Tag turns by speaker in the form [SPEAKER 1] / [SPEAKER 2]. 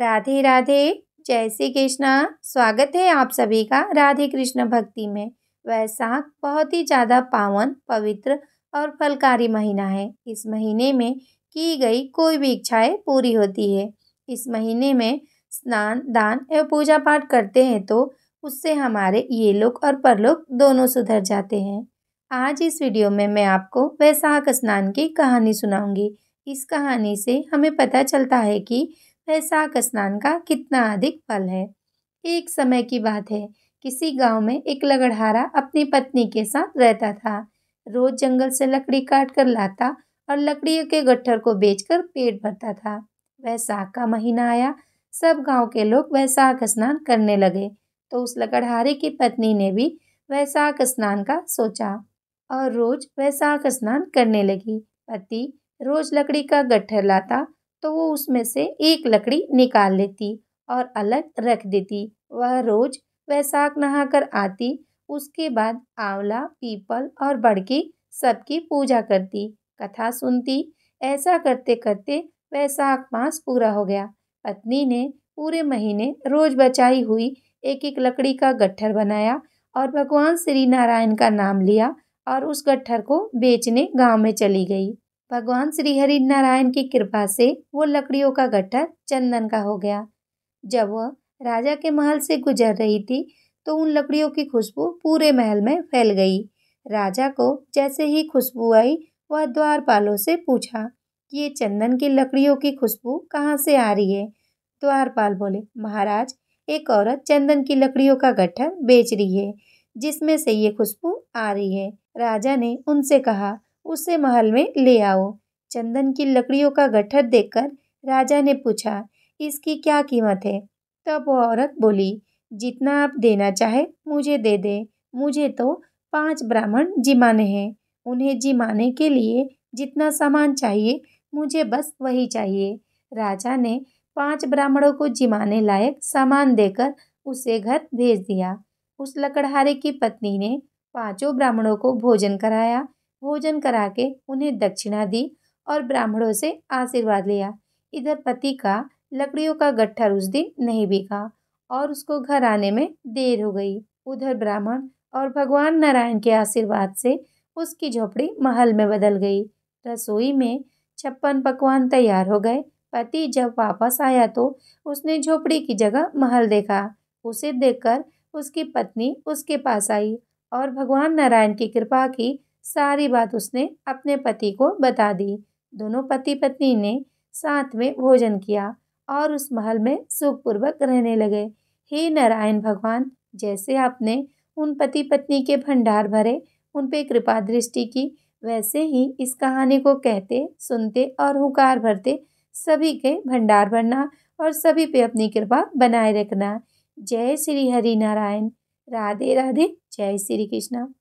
[SPEAKER 1] राधे राधे जय श्री कृष्णा स्वागत है आप सभी का राधे कृष्ण भक्ति में वैसाख बहुत ही ज़्यादा पावन पवित्र और फलकारी महीना है इस महीने में की गई कोई भी इच्छाएं पूरी होती है इस महीने में स्नान दान एवं पूजा पाठ करते हैं तो उससे हमारे ये लोग और परलोक दोनों सुधर जाते हैं आज इस वीडियो में मैं आपको वैसाख स्नान की कहानी सुनाऊंगी इस कहानी से हमें पता चलता है कि वैसाख स्नान का कितना अधिक फल है एक समय की बात है किसी गांव में एक लगड़हारा अपनी पत्नी के साथ रहता था रोज जंगल से लकड़ी काट कर लाता और लकड़ियों के गट्ठर को बेचकर पेट भरता था वैसाख का महीना आया सब गांव के लोग वैसाख स्नान करने लगे तो उस लकड़हारे की पत्नी ने भी वैसाख स्नान का सोचा और रोज वैसाख स्नान करने लगी पति रोज लकड़ी का गट्ठर लाता तो वो उसमें से एक लकड़ी निकाल लेती और अलग रख देती वह रोज वैसाख नहाकर आती उसके बाद आंवला पीपल और बड़की सबकी पूजा करती कथा सुनती ऐसा करते करते वैसाख मास पूरा हो गया पत्नी ने पूरे महीने रोज बचाई हुई एक एक लकड़ी का गट्ठर बनाया और भगवान श्री नारायण का नाम लिया और उस गट्ठर को बेचने गांव में चली गई भगवान श्री हरि नारायण की कृपा से वो लकड़ियों का गट्ठर चंदन का हो गया जब वह राजा के महल से गुजर रही थी तो उन लकड़ियों की खुशबू पूरे महल में फैल गई राजा को जैसे ही खुशबू आई वह द्वारपालों से पूछा कि ये चंदन की लकड़ियों की खुशबू कहाँ से आ रही है द्वारपाल बोले महाराज एक औरत चंदन की लकड़ियों का गट्ठर बेच रही है जिसमें से ये खुशबू आ रही है राजा ने उनसे कहा उसे महल में ले आओ चंदन की लकड़ियों का गट्ठर देखकर राजा ने पूछा इसकी क्या कीमत है तब वो औरत बोली जितना आप देना चाहे मुझे दे दे मुझे तो पांच ब्राह्मण जिमाने हैं उन्हें जिमाने के लिए जितना सामान चाहिए मुझे बस वही चाहिए राजा ने पांच ब्राह्मणों को जिमाने लायक सामान देकर उसे घर भेज दिया उस लकड़हारे की पत्नी ने पांचों ब्राह्मणों को भोजन कराया भोजन करा के उन्हें दक्षिणा दी और ब्राह्मणों से आशीर्वाद लिया इधर पति का लकड़ियों का गट्ठर उस दिन नहीं बिका और उसको घर आने में देर हो गई उधर ब्राह्मण और भगवान नारायण के आशीर्वाद से उसकी झोपड़ी महल में बदल गई रसोई में छप्पन पकवान तैयार हो गए पति जब वापस आया तो उसने झोपड़ी की जगह महल देखा उसे देखकर उसकी पत्नी उसके पास आई और भगवान नारायण की कृपा की सारी बात उसने अपने पति को बता दी दोनों पति पत्नी ने साथ में भोजन किया और उस महल में सुखपूर्वक रहने लगे हे नारायण भगवान जैसे आपने उन पति पत्नी के भंडार भरे उन पर कृपा दृष्टि की वैसे ही इस कहानी को कहते सुनते और हुकार भरते सभी के भंडार भरना और सभी पे अपनी कृपा बनाए रखना जय श्री हरि नारायण राधे राधे जय श्री कृष्णा